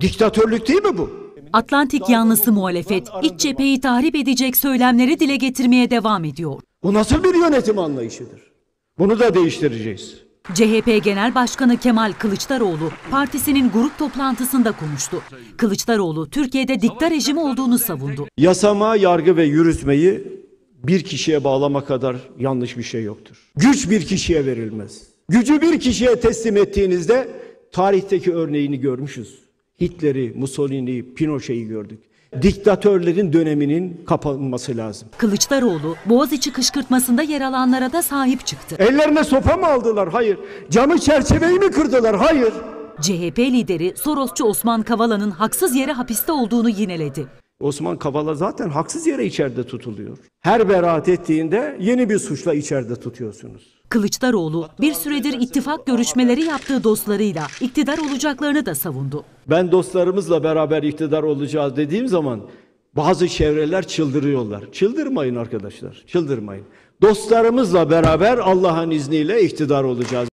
Diktatörlük değil mi bu? Atlantik yanlısı muhalefet iç cepheyi tahrip edecek söylemleri dile getirmeye devam ediyor. Bu nasıl bir yönetim anlayışıdır? Bunu da değiştireceğiz. CHP Genel Başkanı Kemal Kılıçdaroğlu partisinin grup toplantısında konuştu. Kılıçdaroğlu Türkiye'de dikta rejimi olduğunu savundu. Yasama, yargı ve yürütmeyi bir kişiye bağlama kadar yanlış bir şey yoktur. Güç bir kişiye verilmez. Gücü bir kişiye teslim ettiğinizde tarihteki örneğini görmüşüz. Hitler'i, Mussolini, Pinochet'i gördük. Diktatörlerin döneminin kapanması lazım. Kılıçdaroğlu Boğaziçi kışkırtmasında yer alanlara da sahip çıktı. Ellerine sopa mı aldılar? Hayır. Camı çerçeveyi mi kırdılar? Hayır. CHP lideri Sorosçu Osman Kavala'nın haksız yere hapiste olduğunu yineledi. Osman Kavala zaten haksız yere içeride tutuluyor. Her beraat ettiğinde yeni bir suçla içeride tutuyorsunuz. Kılıçdaroğlu bir süredir ittifak görüşmeleri yaptığı dostlarıyla iktidar olacaklarını da savundu. Ben dostlarımızla beraber iktidar olacağız dediğim zaman bazı çevreler çıldırıyorlar. Çıldırmayın arkadaşlar, çıldırmayın. Dostlarımızla beraber Allah'ın izniyle iktidar olacağız.